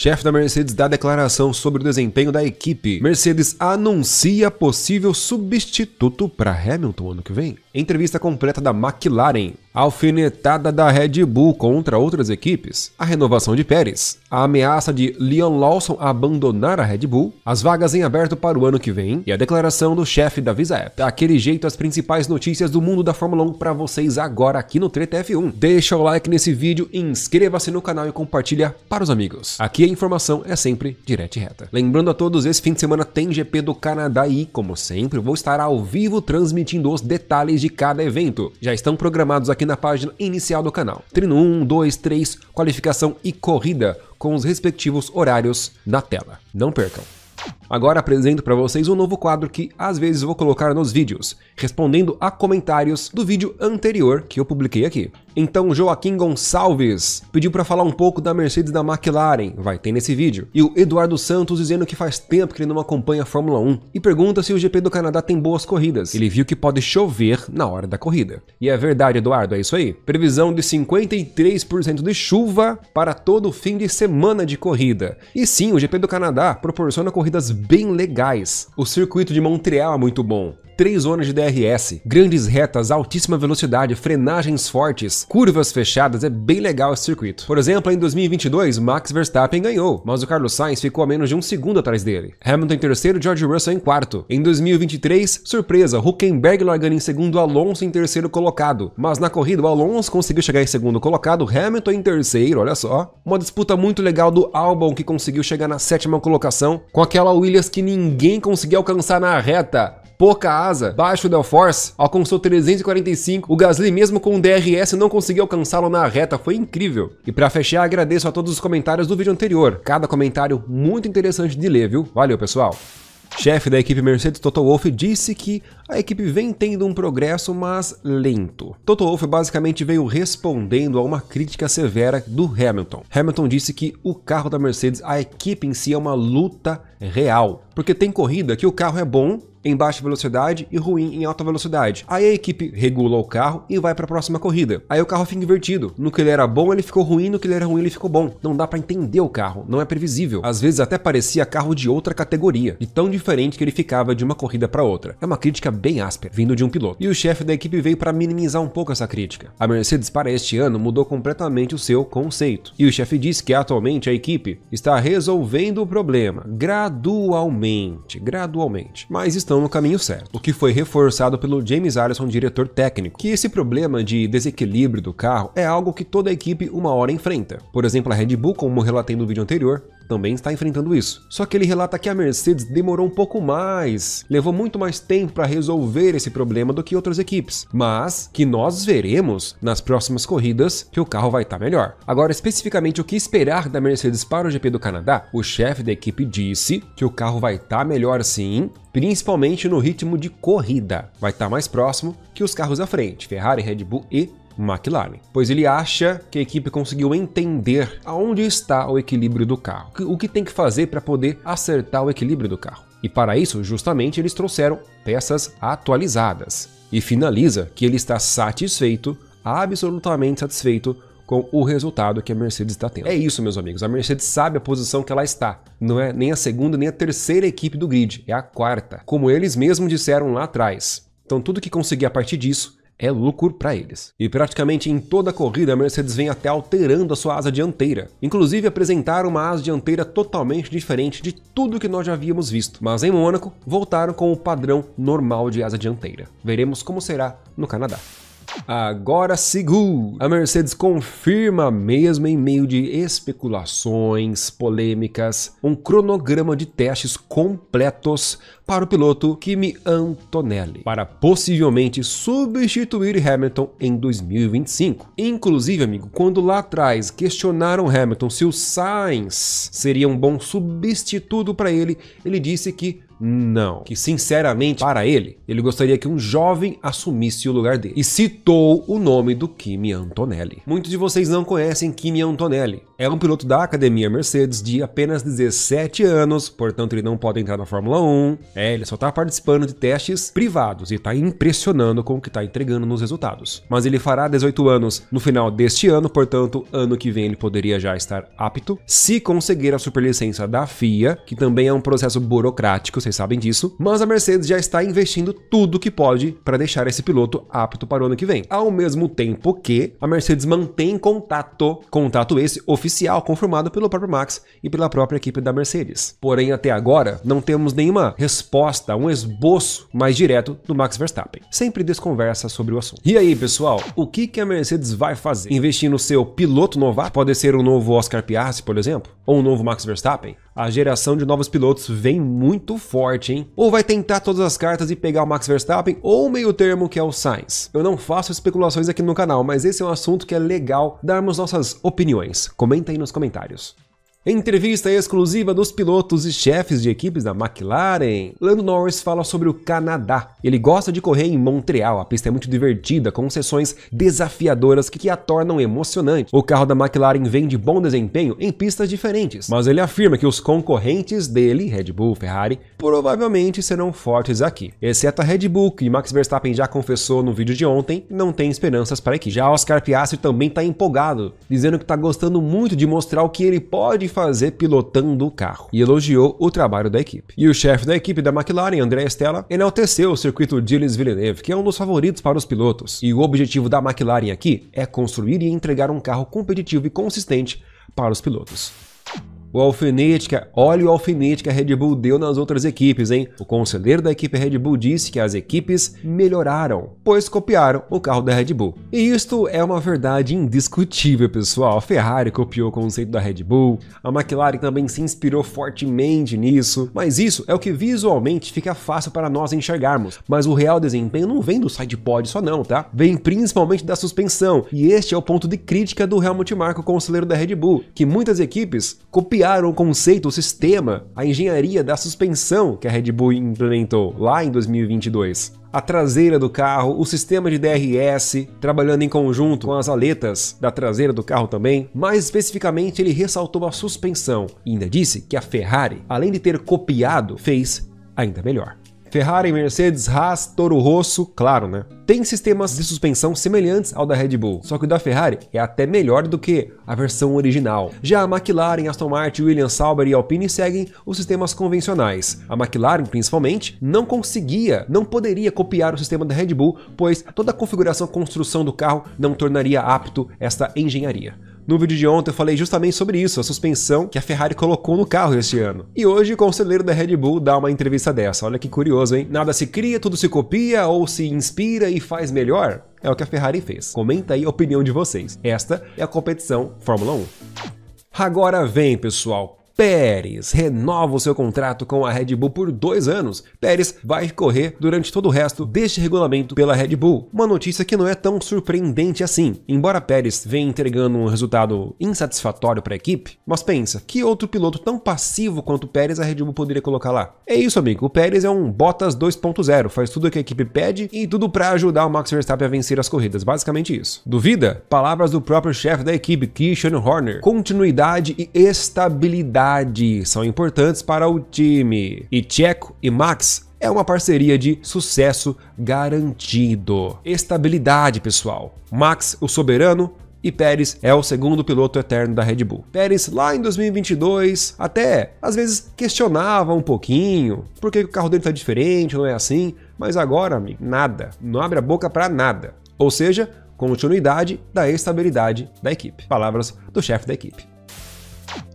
Chefe da Mercedes dá declaração sobre o desempenho da equipe. Mercedes anuncia possível substituto para Hamilton ano que vem. Entrevista completa da McLaren alfinetada da Red Bull contra outras equipes, a renovação de Pérez, a ameaça de Leon Lawson abandonar a Red Bull, as vagas em aberto para o ano que vem e a declaração do chefe da Visa Daquele jeito, as principais notícias do mundo da Fórmula 1 para vocês agora aqui no Treta F1. Deixa o like nesse vídeo, inscreva-se no canal e compartilha para os amigos. Aqui a informação é sempre direta e reta. Lembrando a todos, esse fim de semana tem GP do Canadá e, como sempre, vou estar ao vivo transmitindo os detalhes de cada evento. Já estão programados aqui na página inicial do canal. Treino 1, 2, 3, qualificação e corrida, com os respectivos horários na tela. Não percam! Agora apresento para vocês um novo quadro que às vezes vou colocar nos vídeos, respondendo a comentários do vídeo anterior que eu publiquei aqui. Então Joaquim Gonçalves pediu para falar um pouco da Mercedes da McLaren, vai ter nesse vídeo. E o Eduardo Santos dizendo que faz tempo que ele não acompanha a Fórmula 1 e pergunta se o GP do Canadá tem boas corridas. Ele viu que pode chover na hora da corrida. E é verdade, Eduardo, é isso aí. Previsão de 53% de chuva para todo o fim de semana de corrida. E sim, o GP do Canadá proporciona corridas bem legais. O circuito de Montreal é muito bom. 3 zonas de DRS, grandes retas, altíssima velocidade, frenagens fortes, curvas fechadas, é bem legal esse circuito. Por exemplo, em 2022, Max Verstappen ganhou, mas o Carlos Sainz ficou a menos de um segundo atrás dele. Hamilton em terceiro, George Russell em quarto. Em 2023, surpresa, Huckenberg largando em segundo, Alonso em terceiro colocado. Mas na corrida, o Alonso conseguiu chegar em segundo colocado, Hamilton em terceiro, olha só. Uma disputa muito legal do Albon, que conseguiu chegar na sétima colocação, com aquela Williams que ninguém conseguiu alcançar na reta pouca asa, baixo downforce, alcançou 345. O Gasly mesmo com o DRS não conseguiu alcançá-lo na reta, foi incrível. E para fechar, agradeço a todos os comentários do vídeo anterior. Cada comentário muito interessante de ler, viu? Valeu, pessoal. Chefe da equipe Mercedes, Toto Wolff, disse que a equipe vem tendo um progresso, mas lento. Toto Wolff basicamente veio respondendo a uma crítica severa do Hamilton. Hamilton disse que o carro da Mercedes, a equipe em si, é uma luta real. Porque tem corrida que o carro é bom em baixa velocidade e ruim em alta velocidade. Aí a equipe regula o carro e vai para a próxima corrida. Aí o carro fica invertido. No que ele era bom, ele ficou ruim, no que ele era ruim, ele ficou bom. Não dá para entender o carro, não é previsível. Às vezes até parecia carro de outra categoria, e tão diferente que ele ficava de uma corrida para outra. É uma crítica bem áspera, vindo de um piloto. E o chefe da equipe veio para minimizar um pouco essa crítica. A Mercedes para este ano mudou completamente o seu conceito. E o chefe disse que atualmente a equipe está resolvendo o problema. Graças gradualmente, gradualmente, mas estão no caminho certo, o que foi reforçado pelo James Allison, diretor técnico, que esse problema de desequilíbrio do carro é algo que toda a equipe uma hora enfrenta. Por exemplo, a Red Bull, como relatei no vídeo anterior, também está enfrentando isso. Só que ele relata que a Mercedes demorou um pouco mais, levou muito mais tempo para resolver esse problema do que outras equipes, mas que nós veremos nas próximas corridas que o carro vai estar tá melhor. Agora, especificamente o que esperar da Mercedes para o GP do Canadá, o chefe da equipe disse que o carro vai estar tá melhor sim, principalmente no ritmo de corrida. Vai estar tá mais próximo que os carros à frente, Ferrari, Red Bull e McLaren, pois ele acha que a equipe conseguiu entender aonde está o equilíbrio do carro, o que tem que fazer para poder acertar o equilíbrio do carro. E para isso, justamente, eles trouxeram peças atualizadas. E finaliza que ele está satisfeito, absolutamente satisfeito, com o resultado que a Mercedes está tendo. É isso, meus amigos. A Mercedes sabe a posição que ela está. Não é nem a segunda nem a terceira equipe do grid, é a quarta, como eles mesmos disseram lá atrás. Então, tudo que conseguir a partir disso é lucro para eles. E praticamente em toda a corrida, a Mercedes vem até alterando a sua asa dianteira. Inclusive apresentaram uma asa dianteira totalmente diferente de tudo que nós já havíamos visto, mas em Mônaco voltaram com o padrão normal de asa dianteira. Veremos como será no Canadá. Agora seguro! A Mercedes confirma, mesmo em meio de especulações, polêmicas, um cronograma de testes completos para o piloto Kimi Antonelli, para possivelmente substituir Hamilton em 2025. Inclusive, amigo, quando lá atrás questionaram Hamilton se o Sainz seria um bom substituto para ele, ele disse que não. Que, sinceramente, para ele, ele gostaria que um jovem assumisse o lugar dele. E citou o nome do Kimi Antonelli. Muitos de vocês não conhecem Kimi Antonelli é um piloto da academia Mercedes de apenas 17 anos, portanto ele não pode entrar na Fórmula 1. É, ele só está participando de testes privados e está impressionando com o que está entregando nos resultados. Mas ele fará 18 anos no final deste ano, portanto, ano que vem ele poderia já estar apto, se conseguir a superlicença da FIA, que também é um processo burocrático, vocês sabem disso. Mas a Mercedes já está investindo tudo que pode para deixar esse piloto apto para o ano que vem. Ao mesmo tempo que a Mercedes mantém contato, contato esse oficial oficial confirmado pelo próprio Max e pela própria equipe da Mercedes. Porém, até agora, não temos nenhuma resposta, um esboço mais direto do Max Verstappen. Sempre desconversa sobre o assunto. E aí, pessoal, o que, a Mercedes vai fazer? Investir no seu piloto novato? Pode ser um novo Oscar Piastri, por exemplo? Ou um novo Max Verstappen? a geração de novos pilotos vem muito forte, hein? Ou vai tentar todas as cartas e pegar o Max Verstappen, ou o meio termo que é o Sainz. Eu não faço especulações aqui no canal, mas esse é um assunto que é legal darmos nossas opiniões. Comenta aí nos comentários. Entrevista exclusiva dos pilotos e chefes de equipes da McLaren. Lando Norris fala sobre o Canadá. Ele gosta de correr em Montreal, a pista é muito divertida, com sessões desafiadoras que, que a tornam emocionante. O carro da McLaren vem de bom desempenho em pistas diferentes, mas ele afirma que os concorrentes dele, Red Bull, Ferrari, provavelmente serão fortes aqui. Exceto a Red Bull, que Max Verstappen já confessou no vídeo de ontem, não tem esperanças para a equipe. Já Oscar Piastri também está empolgado, dizendo que está gostando muito de mostrar o que ele pode fazer fazer pilotando o carro e elogiou o trabalho da equipe. E o chefe da equipe da McLaren, André Stella, enalteceu o circuito Gilles Villeneuve, que é um dos favoritos para os pilotos. E o objetivo da McLaren aqui é construir e entregar um carro competitivo e consistente para os pilotos. O alfinete, que, olha o alfinete que a Red Bull deu nas outras equipes, hein? O conselheiro da equipe Red Bull disse que as equipes melhoraram, pois copiaram o carro da Red Bull. E isto é uma verdade indiscutível, pessoal. A Ferrari copiou o conceito da Red Bull, a McLaren também se inspirou fortemente nisso, mas isso é o que visualmente fica fácil para nós enxergarmos. Mas o real desempenho não vem do side pod só não, tá? Vem principalmente da suspensão, e este é o ponto de crítica do Helmut Marko, conselheiro da Red Bull, que muitas equipes copiaram copiaram o conceito, o sistema, a engenharia da suspensão que a Red Bull implementou lá em 2022. A traseira do carro, o sistema de DRS, trabalhando em conjunto com as aletas da traseira do carro também. Mais especificamente, ele ressaltou a suspensão e ainda disse que a Ferrari, além de ter copiado, fez ainda melhor. Ferrari, Mercedes, Haas, Toro Rosso, claro, né? Tem sistemas de suspensão semelhantes ao da Red Bull, só que o da Ferrari é até melhor do que a versão original. Já a McLaren, Aston Martin, Williams, Sauber e Alpine seguem os sistemas convencionais. A McLaren, principalmente, não conseguia, não poderia copiar o sistema da Red Bull, pois toda a configuração construção do carro não tornaria apto esta engenharia. No vídeo de ontem eu falei justamente sobre isso, a suspensão que a Ferrari colocou no carro este ano. E hoje o conselheiro da Red Bull dá uma entrevista dessa. Olha que curioso, hein? Nada se cria, tudo se copia ou se inspira e faz melhor? É o que a Ferrari fez. Comenta aí a opinião de vocês. Esta é a competição Fórmula 1. Agora vem, pessoal, Pérez renova o seu contrato com a Red Bull por dois anos. Pérez vai correr durante todo o resto deste regulamento pela Red Bull. Uma notícia que não é tão surpreendente assim. Embora Pérez venha entregando um resultado insatisfatório para a equipe, mas pensa, que outro piloto tão passivo quanto Pérez a Red Bull poderia colocar lá? É isso, amigo. O Pérez é um Bottas 2.0, faz tudo o que a equipe pede e tudo para ajudar o Max Verstappen a vencer as corridas. Basicamente isso. Duvida? Palavras do próprio chefe da equipe, Christian Horner. Continuidade e estabilidade qualidade são importantes para o time. E Tcheco e Max é uma parceria de sucesso garantido. Estabilidade, pessoal. Max, o soberano, e Pérez é o segundo piloto eterno da Red Bull. Pérez, lá em 2022, até às vezes questionava um pouquinho porque o carro dele tá diferente, não é assim, mas agora, amigo, nada. Não abre a boca para nada. Ou seja, continuidade da estabilidade da equipe. Palavras do chefe da equipe.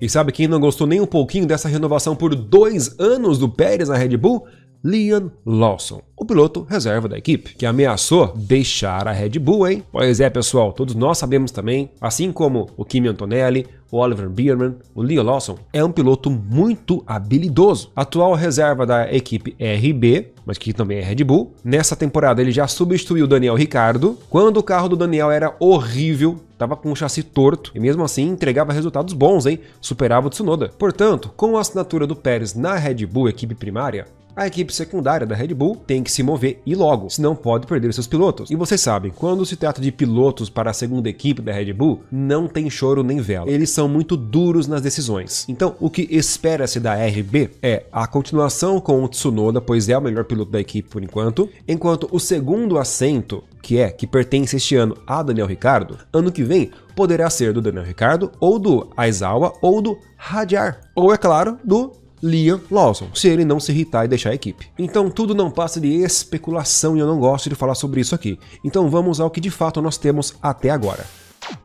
E sabe quem não gostou nem um pouquinho dessa renovação por dois anos do Pérez na Red Bull? Liam Lawson, o piloto reserva da equipe, que ameaçou deixar a Red Bull, hein? Pois é, pessoal, todos nós sabemos também, assim como o Kimi Antonelli, o Oliver Bierman, o Liam Lawson, é um piloto muito habilidoso. Atual reserva da equipe RB, mas que também é Red Bull. Nessa temporada ele já substituiu o Daniel Ricardo, quando o carro do Daniel era horrível, estava com o chassi torto e mesmo assim entregava resultados bons, hein? Superava o Tsunoda. Portanto, com a assinatura do Pérez na Red Bull equipe primária, a equipe secundária da Red Bull tem que se mover e logo, senão pode perder seus pilotos. E vocês sabem, quando se trata de pilotos para a segunda equipe da Red Bull, não tem choro nem vela. Eles são muito duros nas decisões. Então, o que espera-se da RB é a continuação com o Tsunoda, pois é o melhor piloto da equipe por enquanto, enquanto o segundo assento, que é que pertence este ano a Daniel Ricardo, ano que vem poderá ser do Daniel Ricardo ou do Aizawa ou do Radiar, ou é claro, do Liam Lawson, se ele não se irritar e deixar a equipe. Então tudo não passa de especulação e eu não gosto de falar sobre isso aqui. Então vamos ao que de fato nós temos até agora.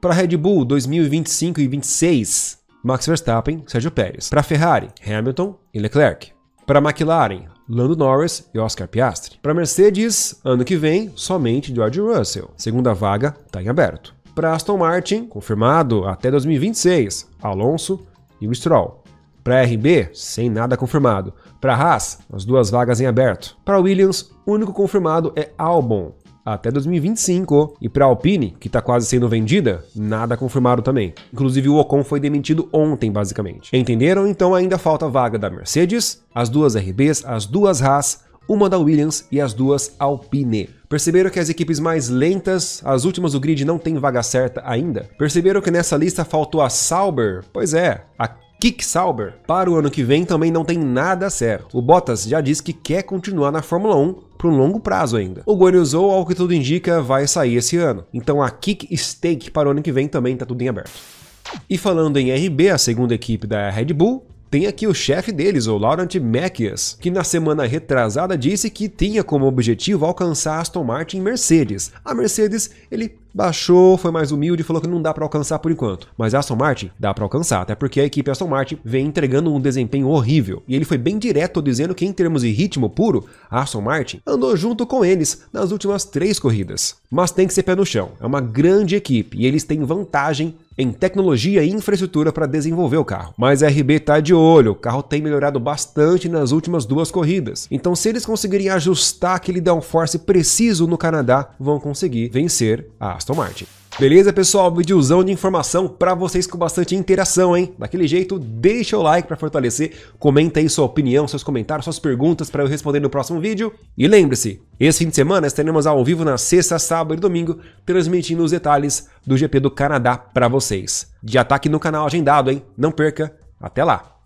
Para Red Bull 2025 e 26, Max Verstappen, Sérgio Pérez. Para Ferrari, Hamilton e Leclerc. Para McLaren, Lando Norris e Oscar Piastri. Para Mercedes, ano que vem, somente George Russell. Segunda vaga está em aberto. Para Aston Martin, confirmado até 2026, Alonso e Stroll. Para a RB, sem nada confirmado. Para a Haas, as duas vagas em aberto. Para a Williams, o único confirmado é Albon, até 2025. E para a Alpine, que está quase sendo vendida, nada confirmado também. Inclusive o Ocon foi demitido ontem, basicamente. Entenderam? Então ainda falta a vaga da Mercedes, as duas RBs, as duas Haas, uma da Williams e as duas Alpine. Perceberam que as equipes mais lentas, as últimas do grid, não têm vaga certa ainda? Perceberam que nessa lista faltou a Sauber? Pois é, a Kick Sauber. Para o ano que vem também não tem nada certo. O Bottas já disse que quer continuar na Fórmula 1 para um longo prazo ainda. O Guanizou, ao que tudo indica, vai sair esse ano. Então a Kick Stake para o ano que vem também está tudo em aberto. E falando em RB, a segunda equipe da Red Bull, tem aqui o chefe deles, o Laurent Macias, que na semana retrasada disse que tinha como objetivo alcançar Aston Martin e Mercedes. A Mercedes, ele baixou, foi mais humilde, falou que não dá para alcançar por enquanto. Mas a Aston Martin dá para alcançar, até porque a equipe Aston Martin vem entregando um desempenho horrível. E ele foi bem direto dizendo que em termos de ritmo puro, a Aston Martin andou junto com eles nas últimas três corridas. Mas tem que ser pé no chão, é uma grande equipe e eles têm vantagem em tecnologia e infraestrutura para desenvolver o carro. Mas a RB está de olho, o carro tem melhorado bastante nas últimas duas corridas. Então, se eles conseguirem ajustar aquele downforce preciso no Canadá, vão conseguir vencer a Aston Aston Martin. Beleza, pessoal? Videozão de informação para vocês com bastante interação, hein? Daquele jeito, deixa o like para fortalecer, comenta aí sua opinião, seus comentários, suas perguntas para eu responder no próximo vídeo. E lembre-se, esse fim de semana estaremos ao vivo na sexta, sábado e domingo, transmitindo os detalhes do GP do Canadá para vocês. Já tá aqui no canal agendado, hein? Não perca, até lá!